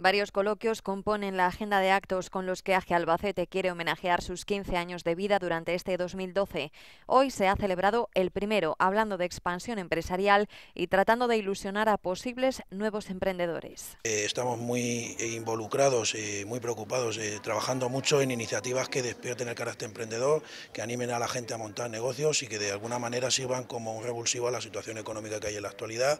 Varios coloquios componen la agenda de actos con los que Aje Albacete quiere homenajear sus 15 años de vida durante este 2012. Hoy se ha celebrado el primero, hablando de expansión empresarial y tratando de ilusionar a posibles nuevos emprendedores. Eh, estamos muy eh, involucrados eh, muy preocupados, trabajando mucho en iniciativas que despierten el carácter emprendedor, que animen a la gente a montar negocios y que de alguna manera sirvan como un revulsivo a la situación económica que hay en la actualidad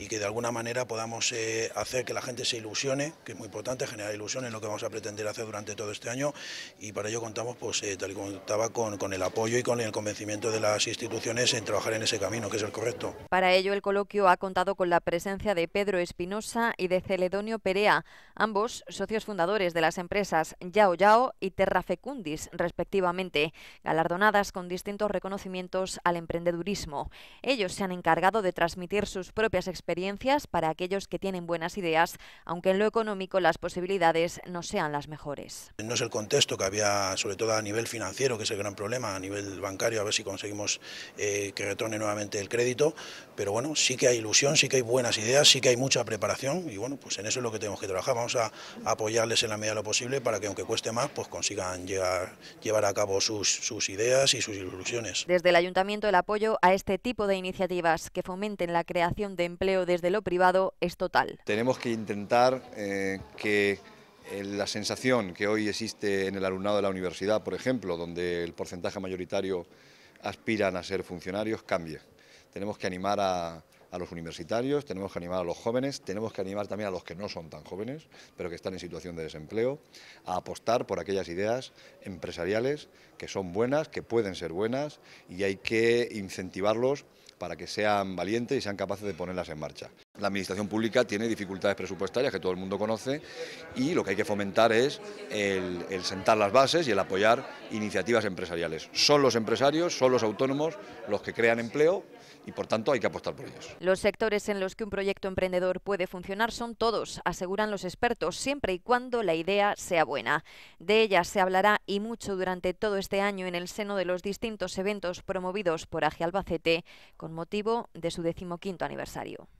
y que de alguna manera podamos hacer que la gente se ilusione que es muy importante, generar ilusión en lo que vamos a pretender hacer durante todo este año y para ello contamos, pues eh, tal y como estaba, con, con el apoyo y con el convencimiento de las instituciones en trabajar en ese camino, que es el correcto. Para ello, el coloquio ha contado con la presencia de Pedro Espinosa y de Celedonio Perea, ambos socios fundadores de las empresas Yao Yao y Terra Fecundis, respectivamente, galardonadas con distintos reconocimientos al emprendedurismo. Ellos se han encargado de transmitir sus propias experiencias para aquellos que tienen buenas ideas, aunque en lo económico las posibilidades no sean las mejores. No es el contexto que había, sobre todo a nivel financiero, que es el gran problema, a nivel bancario, a ver si conseguimos eh, que retorne nuevamente el crédito, pero bueno, sí que hay ilusión, sí que hay buenas ideas, sí que hay mucha preparación y bueno, pues en eso es lo que tenemos que trabajar, vamos a apoyarles en la medida de lo posible para que aunque cueste más, pues consigan llegar, llevar a cabo sus, sus ideas y sus ilusiones. Desde el Ayuntamiento el apoyo a este tipo de iniciativas que fomenten la creación de empleo desde lo privado es total. Tenemos que intentar... Eh, que eh, la sensación que hoy existe en el alumnado de la universidad, por ejemplo, donde el porcentaje mayoritario aspira a ser funcionarios, cambie. Tenemos que animar a los universitarios, tenemos que animar a los jóvenes, tenemos que animar también a los que no son tan jóvenes, pero que están en situación de desempleo, a apostar por aquellas ideas empresariales que son buenas, que pueden ser buenas y hay que incentivarlos para que sean valientes y sean capaces de ponerlas en marcha la administración pública tiene dificultades presupuestarias que todo el mundo conoce y lo que hay que fomentar es el, sentar las bases y el apoyar iniciativas empresariales. Son los empresarios, son los autónomos los que crean empleo y por tanto hay que apostar por ellos. Los sectores en los que un proyecto emprendedor puede funcionar son todos, aseguran los expertos, siempre y cuando la idea sea buena. De ella se hablará y mucho durante todo este año en el seno de los distintos eventos promovidos por AGE Albacete con motivo de su decimoquinto aniversario.